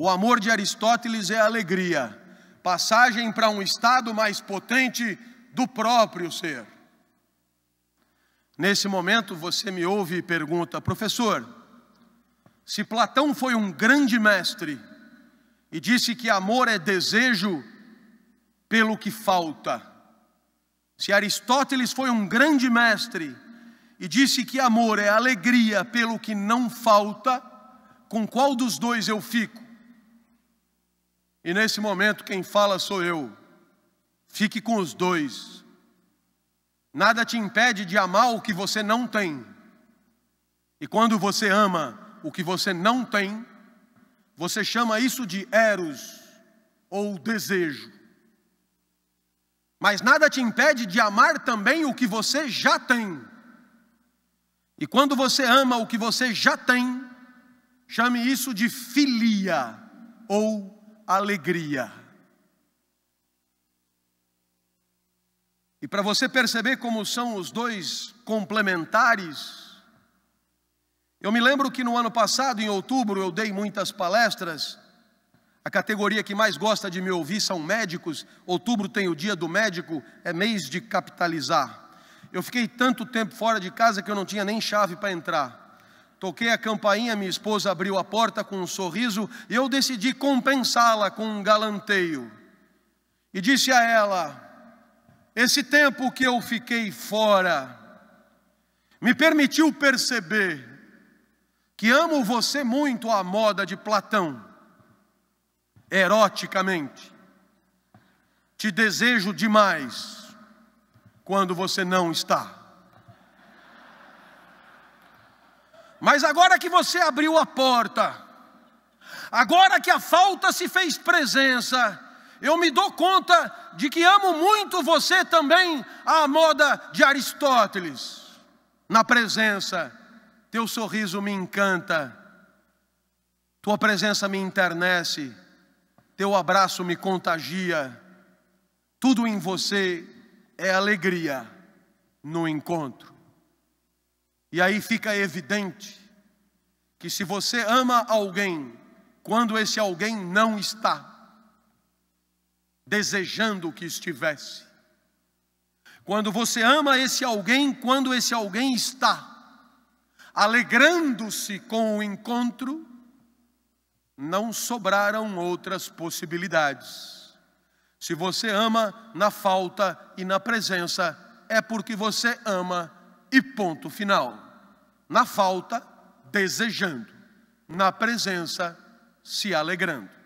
O amor de Aristóteles é alegria, passagem para um estado mais potente do próprio ser. Nesse momento você me ouve e pergunta, professor, se Platão foi um grande mestre e disse que amor é desejo pelo que falta, se Aristóteles foi um grande mestre e disse que amor é alegria pelo que não falta, com qual dos dois eu fico? E nesse momento quem fala sou eu. Fique com os dois. Nada te impede de amar o que você não tem. E quando você ama o que você não tem, você chama isso de eros ou desejo. Mas nada te impede de amar também o que você já tem. E quando você ama o que você já tem, chame isso de filia ou alegria. E para você perceber como são os dois complementares, eu me lembro que no ano passado, em outubro, eu dei muitas palestras. A categoria que mais gosta de me ouvir são médicos. Outubro tem o dia do médico, é mês de capitalizar. Eu fiquei tanto tempo fora de casa que eu não tinha nem chave para entrar. Toquei a campainha, minha esposa abriu a porta com um sorriso e eu decidi compensá-la com um galanteio. E disse a ela: Esse tempo que eu fiquei fora me permitiu perceber que amo você muito à moda de Platão, eroticamente. Te desejo demais quando você não está. Mas agora que você abriu a porta, agora que a falta se fez presença, eu me dou conta de que amo muito você também à moda de Aristóteles. Na presença, teu sorriso me encanta, tua presença me internece, teu abraço me contagia, tudo em você é alegria no encontro. E aí fica evidente que se você ama alguém, quando esse alguém não está desejando que estivesse, quando você ama esse alguém, quando esse alguém está alegrando-se com o encontro, não sobraram outras possibilidades. Se você ama na falta e na presença, é porque você ama e ponto final. Na falta, desejando, na presença, se alegrando.